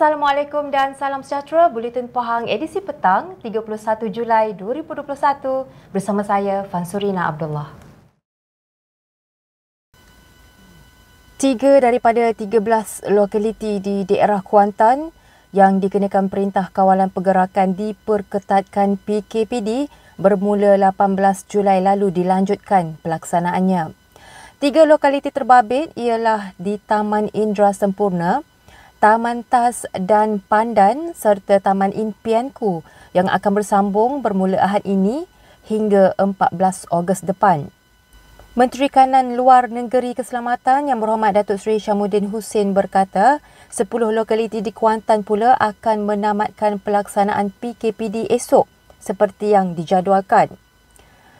Assalamualaikum dan salam sejahtera Buletin Pahang edisi petang 31 Julai 2021 bersama saya Fansurina Abdullah. Tiga daripada 13 lokaliti di daerah Kuantan yang dikenakan Perintah Kawalan Pergerakan diperketatkan PKPD bermula 18 Julai lalu dilanjutkan pelaksanaannya. Tiga lokaliti terbabit ialah di Taman Indra Sempurna, Taman Tas dan Pandan serta Taman Impianku yang akan bersambung bermula ahad ini hingga 14 Ogos depan. Menteri Kanan Luar Negeri Keselamatan Yang Berhormat Datuk Seri Syamuddin Hussein berkata, 10 lokaliti di Kuantan pula akan menamatkan pelaksanaan PKPD esok seperti yang dijadualkan.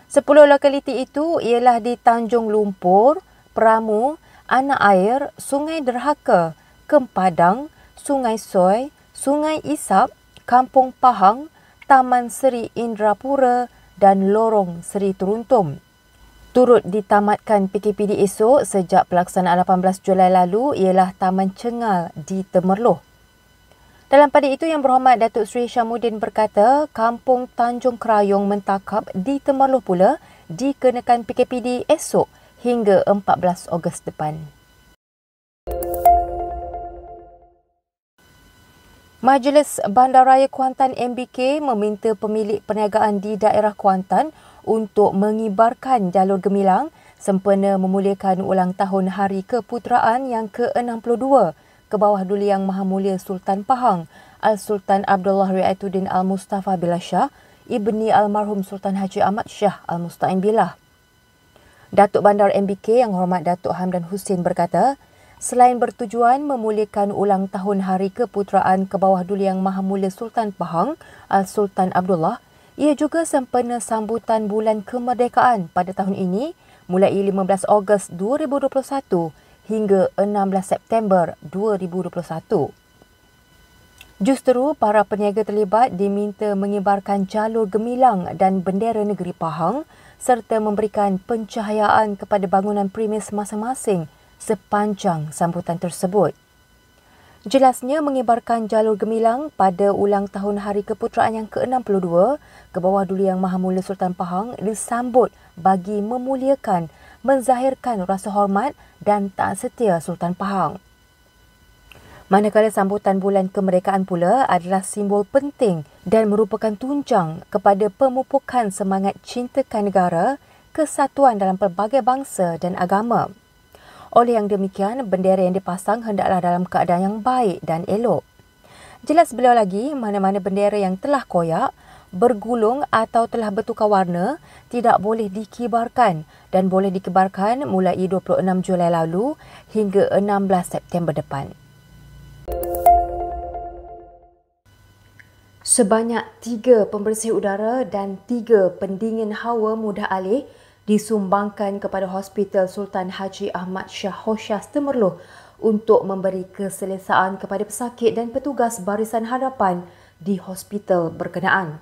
10 lokaliti itu ialah di Tanjung Lumpur, Peramu, Anak Air, Sungai Derhaka, Kempadang, Sungai Soi, Sungai Isap, Kampung Pahang, Taman Seri Indrapura dan Lorong Seri Teruntum. Turut ditamatkan PKPD esok sejak pelaksanaan 18 Julai lalu ialah Taman Cengal di Temerloh. Dalam pada itu yang berhormat Datuk Seri Syamuddin berkata, Kampung Tanjung Kerayong Mentakap di Temerloh pula dikenakan PKPD esok hingga 14 Ogos depan. Majlis Bandaraya Kuantan MBK meminta pemilik perniagaan di daerah Kuantan untuk mengibarkan jalur gemilang sempena memulihkan ulang tahun Hari Keputeraan yang ke-62 ke bawah Duli Yang Maha Mulia Sultan Pahang Al-Sultan Abdullah Riayatuddin Al-Mustafa Billah Shah ibni almarhum Sultan Haji Ahmad Shah Al-Musta'in Billah. Datuk Bandar MBK yang hormat Datuk Hamdan Hussein berkata, Selain bertujuan memulihkan ulang tahun hari keputeraan kebawah Duli Yang Maha Mulia Sultan Pahang, Sultan Abdullah, ia juga sempena sambutan bulan kemerdekaan pada tahun ini mulai 15 Ogos 2021 hingga 16 September 2021. Justeru, para peniaga terlibat diminta mengibarkan jalur gemilang dan bendera negeri Pahang serta memberikan pencahayaan kepada bangunan premis masing-masing sepanjang sambutan tersebut. Jelasnya mengibarkan jalur gemilang pada ulang tahun Hari Keputeraan yang ke-62 ke bawah Duli Yang Maha Mulia Sultan Pahang disambut bagi memuliakan, menzahirkan rasa hormat dan tak setia Sultan Pahang. Manakala sambutan bulan kemerdekaan pula adalah simbol penting dan merupakan tunjang kepada pemupukan semangat cintakan negara, kesatuan dalam pelbagai bangsa dan agama. Oleh yang demikian, bendera yang dipasang hendaklah dalam keadaan yang baik dan elok. Jelas beliau lagi, mana-mana bendera yang telah koyak, bergulung atau telah bertukar warna tidak boleh dikibarkan dan boleh dikibarkan mulai 26 Julai lalu hingga 16 September depan. Sebanyak tiga pembersih udara dan tiga pendingin hawa mudah alih disumbangkan kepada Hospital Sultan Haji Ahmad Shah Hoshas Temerloh untuk memberi keselesaan kepada pesakit dan petugas barisan hadapan di hospital berkenaan.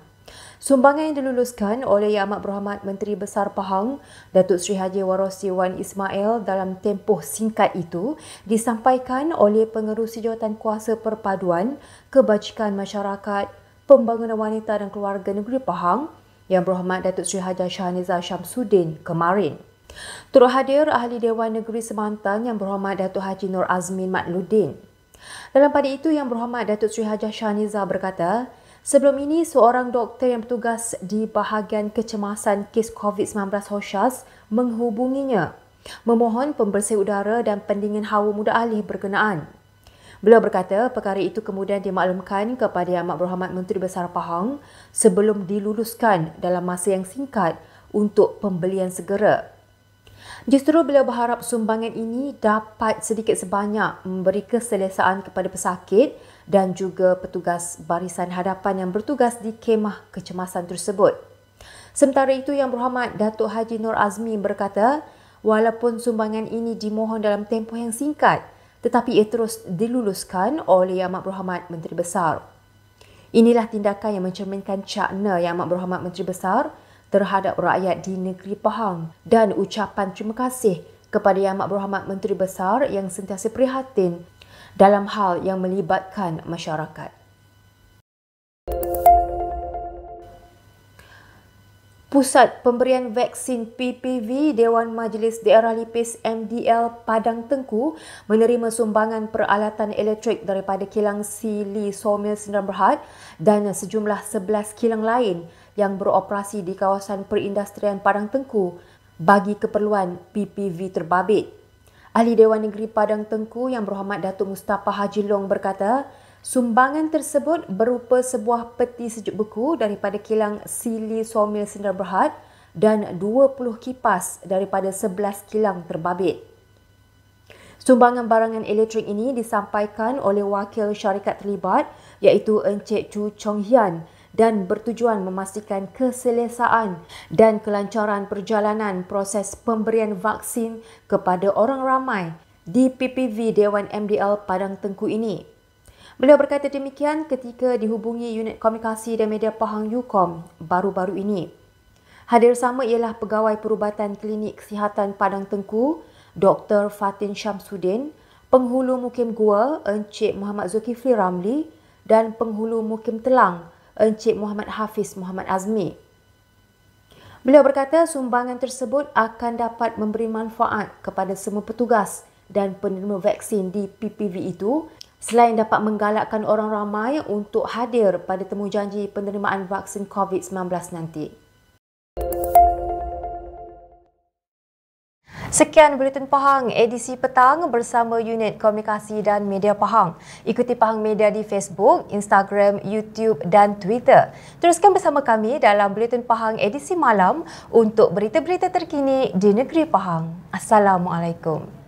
Sumbangan yang diluluskan oleh Yang Amat Berhormat Menteri Besar Pahang, Datuk Seri Haji Warosi Wan Ismail dalam tempoh singkat itu disampaikan oleh Pengerusi Jawatan Kuasa Perpaduan Kebajikan Masyarakat Pembangunan Wanita dan Keluarga Negeri Pahang, yang Berhormat Datuk Seri Haji Shahaniza Syamsuddin kemarin. Turut hadir Ahli Dewan Negeri Semantan Yang Berhormat Datuk Haji Nur Azmin Matludin. Dalam pada itu Yang Berhormat Datuk Seri Haji Shahaniza berkata, Sebelum ini, seorang doktor yang bertugas di bahagian kecemasan kes COVID-19 Hoshas menghubunginya memohon pembersih udara dan pendingin hawa muda alih berkenaan Beliau berkata perkara itu kemudian dimaklumkan kepada Yang Amat Berhormat Menteri Besar Pahang sebelum diluluskan dalam masa yang singkat untuk pembelian segera. Justeru beliau berharap sumbangan ini dapat sedikit sebanyak memberi keselesaan kepada pesakit dan juga petugas barisan hadapan yang bertugas di kemah kecemasan tersebut. Sementara itu Yang Berhormat Datuk Haji Nur Azmi berkata, walaupun sumbangan ini dimohon dalam tempoh yang singkat, tetapi ia terus diluluskan oleh Yang Amat Berhormat Menteri Besar. Inilah tindakan yang mencerminkan cakna Yang Amat Berhormat Menteri Besar terhadap rakyat di negeri Pahang dan ucapan terima kasih kepada Yang Amat Berhormat Menteri Besar yang sentiasa prihatin dalam hal yang melibatkan masyarakat. Pusat Pemberian Vaksin PPV Dewan Majlis Daerah Lipis MDL Padang Tengku menerima sumbangan peralatan elektrik daripada kilang Sili Somil Sdn Bhd dan sejumlah 11 kilang lain yang beroperasi di kawasan perindustrian Padang Tengku bagi keperluan PPV terbabit. Ahli Dewan Negeri Padang Tengku yang berhormat Datuk Mustafa Haji Long berkata, Sumbangan tersebut berupa sebuah peti sejuk beku daripada kilang Sili Somil Sindar Berhad dan 20 kipas daripada 11 kilang terbabit. Sumbangan barangan elektrik ini disampaikan oleh wakil syarikat terlibat iaitu Encik Chu Chong Hian dan bertujuan memastikan keselesaan dan kelancaran perjalanan proses pemberian vaksin kepada orang ramai di PPV Dewan MDL Padang Tengku ini. Beliau berkata demikian ketika dihubungi unit komunikasi dan media Pahang UKOM baru-baru ini. Hadir sama ialah Pegawai Perubatan Klinik Kesihatan Padang Tengku, Dr. Fatin Syamsuddin, Penghulu Mukim Gua, Encik Muhammad Zulkifli Ramli dan Penghulu Mukim Telang, Encik Muhammad Hafiz Muhammad Azmi. Beliau berkata sumbangan tersebut akan dapat memberi manfaat kepada semua petugas dan penerima vaksin di PPV itu Selain dapat menggalakkan orang ramai untuk hadir pada temu janji penerimaan vaksin COVID-19 nanti. Sekian Buletin Pahang edisi petang bersama Unit Komunikasi dan Media Pahang. Ikuti Pahang Media di Facebook, Instagram, YouTube dan Twitter. Teruskan bersama kami dalam Buletin Pahang edisi malam untuk berita-berita terkini di negeri Pahang. Assalamualaikum.